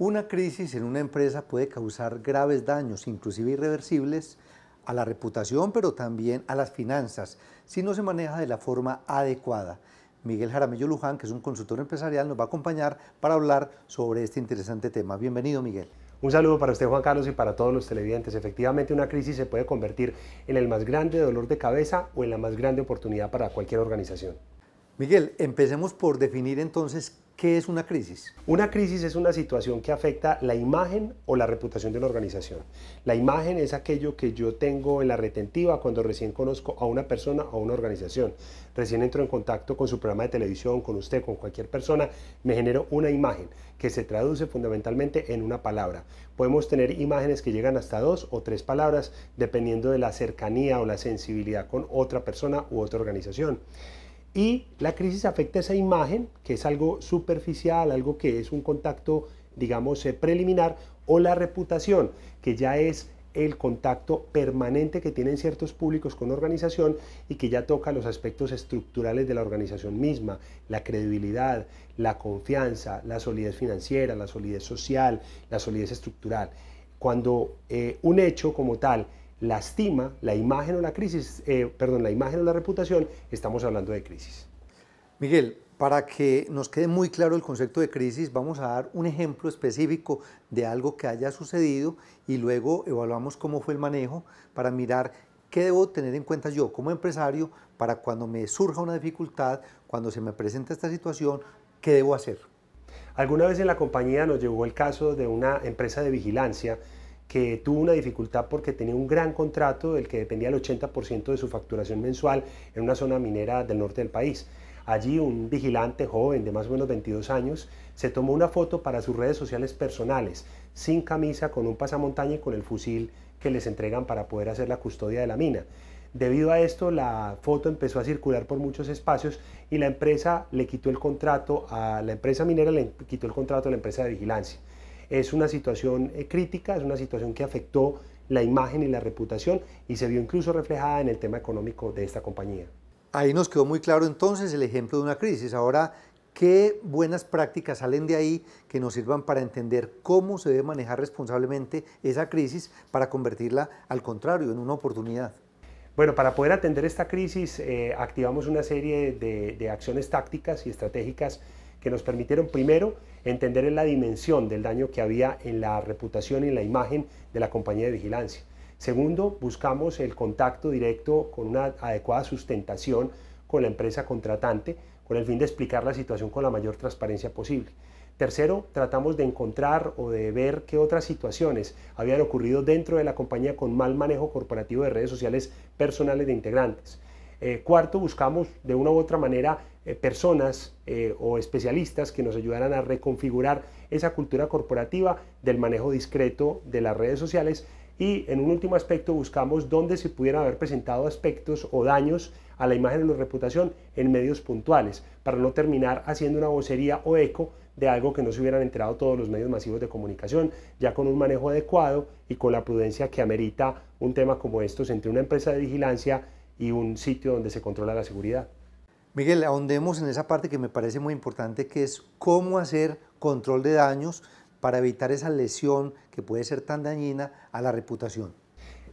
Una crisis en una empresa puede causar graves daños, inclusive irreversibles, a la reputación, pero también a las finanzas, si no se maneja de la forma adecuada. Miguel Jaramillo Luján, que es un consultor empresarial, nos va a acompañar para hablar sobre este interesante tema. Bienvenido, Miguel. Un saludo para usted, Juan Carlos, y para todos los televidentes. Efectivamente, una crisis se puede convertir en el más grande dolor de cabeza o en la más grande oportunidad para cualquier organización. Miguel, empecemos por definir entonces ¿Qué es una crisis? Una crisis es una situación que afecta la imagen o la reputación de la organización. La imagen es aquello que yo tengo en la retentiva cuando recién conozco a una persona o una organización. Recién entro en contacto con su programa de televisión, con usted, con cualquier persona, me genero una imagen que se traduce fundamentalmente en una palabra. Podemos tener imágenes que llegan hasta dos o tres palabras dependiendo de la cercanía o la sensibilidad con otra persona u otra organización. Y la crisis afecta esa imagen, que es algo superficial, algo que es un contacto, digamos, eh, preliminar, o la reputación, que ya es el contacto permanente que tienen ciertos públicos con organización y que ya toca los aspectos estructurales de la organización misma, la credibilidad, la confianza, la solidez financiera, la solidez social, la solidez estructural. Cuando eh, un hecho como tal lastima la imagen o la crisis, eh, perdón, la imagen o la reputación, estamos hablando de crisis. Miguel, para que nos quede muy claro el concepto de crisis, vamos a dar un ejemplo específico de algo que haya sucedido y luego evaluamos cómo fue el manejo para mirar qué debo tener en cuenta yo como empresario para cuando me surja una dificultad, cuando se me presenta esta situación, qué debo hacer. Alguna vez en la compañía nos llegó el caso de una empresa de vigilancia que tuvo una dificultad porque tenía un gran contrato del que dependía el 80% de su facturación mensual en una zona minera del norte del país. Allí un vigilante joven de más o menos 22 años se tomó una foto para sus redes sociales personales, sin camisa, con un pasamontaña y con el fusil que les entregan para poder hacer la custodia de la mina. Debido a esto, la foto empezó a circular por muchos espacios y la empresa le quitó el contrato a la empresa minera, le quitó el contrato a la empresa de vigilancia. Es una situación eh, crítica, es una situación que afectó la imagen y la reputación y se vio incluso reflejada en el tema económico de esta compañía. Ahí nos quedó muy claro entonces el ejemplo de una crisis. Ahora, ¿qué buenas prácticas salen de ahí que nos sirvan para entender cómo se debe manejar responsablemente esa crisis para convertirla al contrario en una oportunidad? Bueno, para poder atender esta crisis eh, activamos una serie de acciones tácticas y estratégicas que nos permitieron primero entender la dimensión del daño que había en la reputación y en la imagen de la compañía de vigilancia. Segundo, buscamos el contacto directo con una adecuada sustentación con la empresa contratante con el fin de explicar la situación con la mayor transparencia posible. Tercero, tratamos de encontrar o de ver qué otras situaciones habían ocurrido dentro de la compañía con mal manejo corporativo de redes sociales personales de integrantes. Eh, cuarto, buscamos de una u otra manera eh, personas eh, o especialistas que nos ayudaran a reconfigurar esa cultura corporativa del manejo discreto de las redes sociales. Y en un último aspecto buscamos dónde se pudieran haber presentado aspectos o daños a la imagen de la reputación en medios puntuales, para no terminar haciendo una vocería o eco de algo que no se hubieran enterado todos los medios masivos de comunicación, ya con un manejo adecuado y con la prudencia que amerita un tema como estos entre una empresa de vigilancia y un sitio donde se controla la seguridad. Miguel, ahondemos en esa parte que me parece muy importante, que es cómo hacer control de daños para evitar esa lesión que puede ser tan dañina a la reputación.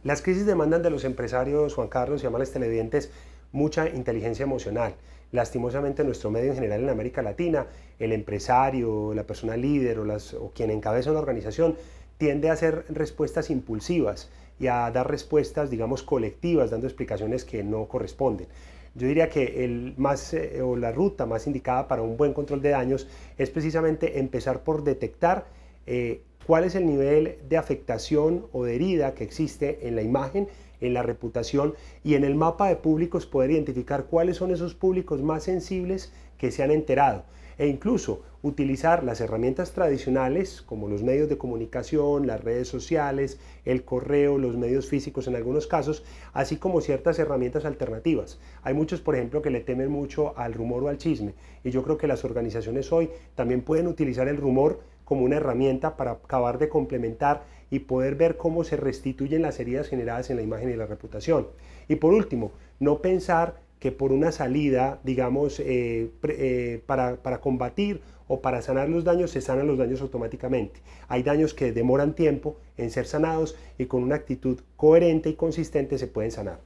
Las crisis demandan de los empresarios, Juan Carlos y amables televidentes, mucha inteligencia emocional. Lastimosamente, nuestro medio en general en América Latina, el empresario, la persona líder o quien encabeza una organización tiende a hacer respuestas impulsivas y a dar respuestas, digamos, colectivas, dando explicaciones que no corresponden. Yo diría que el más, eh, o la ruta más indicada para un buen control de daños es precisamente empezar por detectar eh, cuál es el nivel de afectación o de herida que existe en la imagen en la reputación y en el mapa de públicos poder identificar cuáles son esos públicos más sensibles que se han enterado e incluso utilizar las herramientas tradicionales como los medios de comunicación, las redes sociales, el correo, los medios físicos en algunos casos, así como ciertas herramientas alternativas. Hay muchos, por ejemplo, que le temen mucho al rumor o al chisme y yo creo que las organizaciones hoy también pueden utilizar el rumor como una herramienta para acabar de complementar y poder ver cómo se restituyen las heridas generadas en la imagen y la reputación. Y por último, no pensar que por una salida, digamos, eh, eh, para, para combatir o para sanar los daños, se sanan los daños automáticamente. Hay daños que demoran tiempo en ser sanados y con una actitud coherente y consistente se pueden sanar.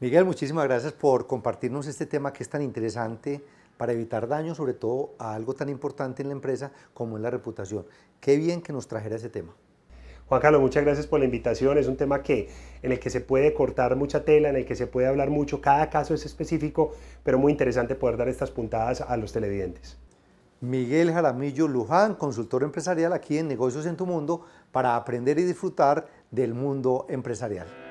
Miguel, muchísimas gracias por compartirnos este tema que es tan interesante para evitar daño sobre todo a algo tan importante en la empresa como es la reputación. Qué bien que nos trajera ese tema. Juan Carlos, muchas gracias por la invitación. Es un tema que, en el que se puede cortar mucha tela, en el que se puede hablar mucho. Cada caso es específico, pero muy interesante poder dar estas puntadas a los televidentes. Miguel Jaramillo Luján, consultor empresarial aquí en Negocios en tu Mundo, para aprender y disfrutar del mundo empresarial.